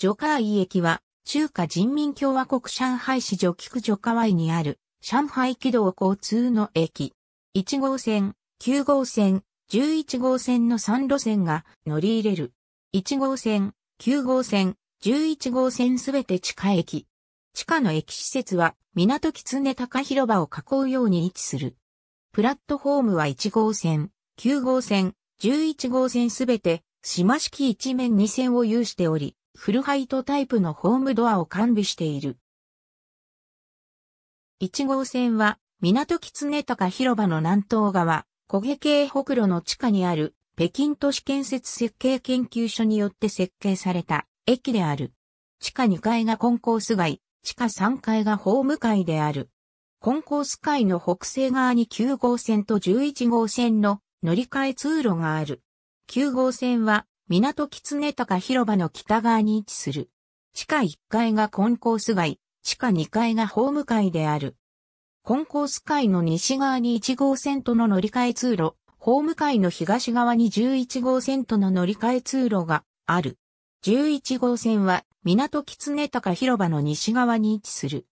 ジョカーイ駅は、中華人民共和国上海市ジョキクジョカワイにある、上海軌道交通の駅。1号線、9号線、11号線の3路線が乗り入れる。1号線、9号線、11号線すべて地下駅。地下の駅施設は、港きつね高広場を囲うように位置する。プラットフォームは1号線、9号線、11号線すべて、島式一面2線を有しており、フルハイトタイプのホームドアを完備している。1号線は、港きつね高広場の南東側、焦げ系北路の地下にある、北京都市建設設計研究所によって設計された駅である。地下2階がコンコース街、地下3階がホーム街である。コンコース街の北西側に9号線と11号線の乗り換え通路がある。9号線は港狐高広場の北側に位置する。地下1階がコンコース街、地下2階がホーム街である。コンコース街の西側に1号線との乗り換え通路、ホーム街の東側に11号線との乗り換え通路がある。11号線は港狐高広場の西側に位置する。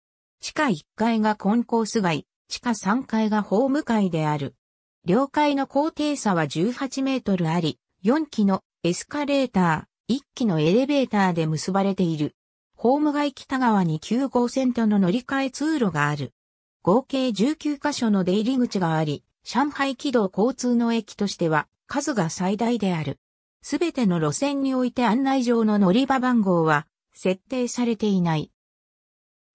地下1階がコンコース街、地下3階がホーム街である。両階の高低差は18メートルあり、4機のエスカレーター、1機のエレベーターで結ばれている。ホーム街北側に9号線との乗り換え通路がある。合計19カ所の出入り口があり、上海軌道交通の駅としては数が最大である。すべての路線において案内上の乗り場番号は設定されていない。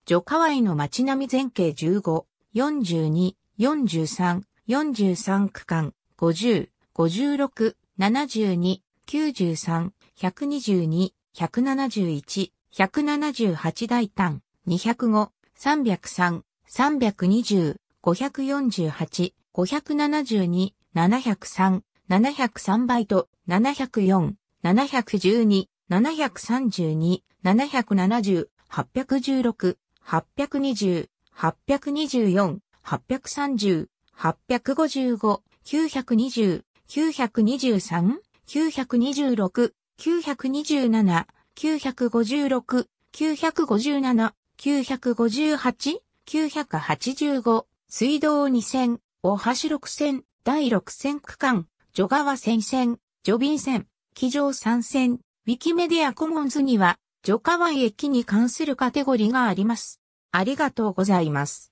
除。川井の街並み全景15、42、43、43区間、50、56、72、93、122、171、178大胆、205、303、320、548、572、703、703バイト、704、712、732、770、816、820、824、830、855、920、923? 926、927、956、957、958、985、水道2000、大橋6線、第6線区間、女川線線、女便線、騎乗3線、ウィキメディアコモンズには、女川駅に関するカテゴリーがあります。ありがとうございます。